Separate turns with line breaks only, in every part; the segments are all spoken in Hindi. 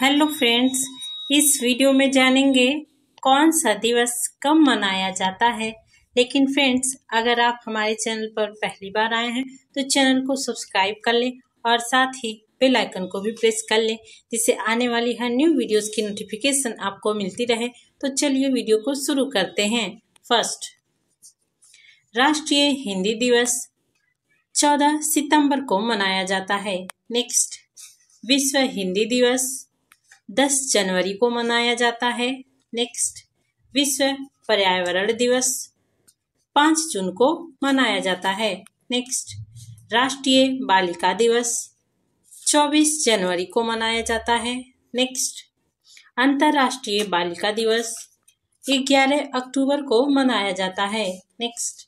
हेलो फ्रेंड्स इस वीडियो में जानेंगे कौन सा दिवस कब मनाया जाता है लेकिन फ्रेंड्स अगर आप हमारे चैनल पर पहली बार आए हैं तो चैनल को सब्सक्राइब कर लें और साथ ही बेल आइकन को भी प्रेस कर लें जिससे आने वाली हर न्यू वीडियोस की नोटिफिकेशन आपको मिलती रहे तो चलिए वीडियो को शुरू करते हैं फर्स्ट राष्ट्रीय हिंदी दिवस चौदह सितंबर को मनाया जाता है नेक्स्ट विश्व हिंदी दिवस दस जनवरी को मनाया जाता है नेक्स्ट विश्व पर्यावरण दिवस पांच जून को मनाया जाता है नेक्स्ट राष्ट्रीय बालिका दिवस चौबीस जनवरी को मनाया जाता है नेक्स्ट अंतर्राष्ट्रीय बालिका दिवस ग्यारह अक्टूबर को मनाया जाता है नेक्स्ट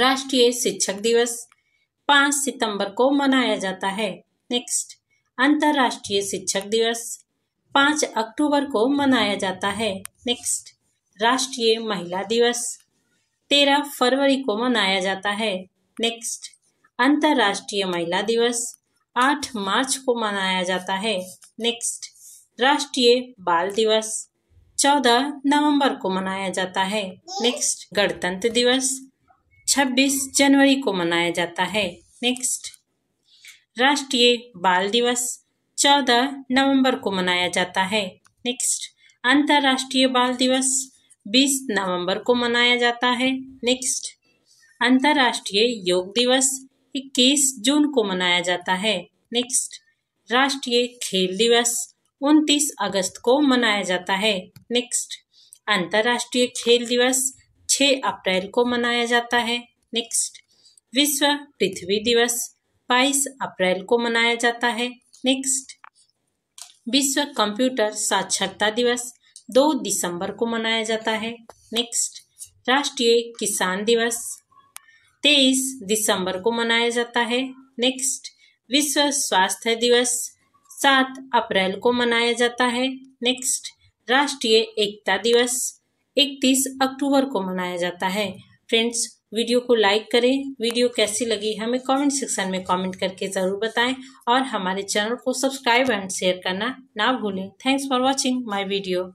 राष्ट्रीय शिक्षक दिवस पांच सितंबर को मनाया जाता है नेक्स्ट अंतर्राष्ट्रीय शिक्षक दिवस पाँच अक्टूबर को मनाया जाता है नेक्स्ट राष्ट्रीय महिला दिवस तेरह फरवरी को मनाया जाता है नेक्स्ट अंतर्राष्ट्रीय महिला दिवस आठ मार्च को मनाया जाता है नेक्स्ट राष्ट्रीय बाल दिवस चौदह नवंबर को मनाया जाता है नेक्स्ट गणतंत्र दिवस छब्बीस जनवरी को मनाया जाता है नेक्स्ट राष्ट्रीय बाल दिवस 14 नवंबर को मनाया जाता है नेक्स्ट अंतर्राष्ट्रीय बाल दिवस 20 नवंबर को मनाया जाता है नेक्स्ट अंतर्राष्ट्रीय योग दिवस 21 जून को मनाया जाता है नेक्स्ट राष्ट्रीय खेल दिवस 29 अगस्त को मनाया जाता है नेक्स्ट अंतर्राष्ट्रीय खेल दिवस 6 अप्रैल को मनाया जाता है नेक्स्ट विश्व पृथ्वी दिवस 22 अप्रैल को मनाया जाता है नेक्स्ट विश्व कंप्यूटर साक्षरता दिवस 2 दिसंबर को मनाया जाता है नेक्स्ट राष्ट्रीय किसान दिवस 23 दिसंबर को मनाया जाता है नेक्स्ट विश्व स्वास्थ्य दिवस 7 अप्रैल को मनाया जाता है नेक्स्ट राष्ट्रीय एकता दिवस 31 अक्टूबर को मनाया जाता है फ्रेंड्स वीडियो को लाइक करें वीडियो कैसी लगी हमें कमेंट सेक्शन में कमेंट करके ज़रूर बताएं और हमारे चैनल को सब्सक्राइब एंड शेयर करना ना भूलें thanks for watching my video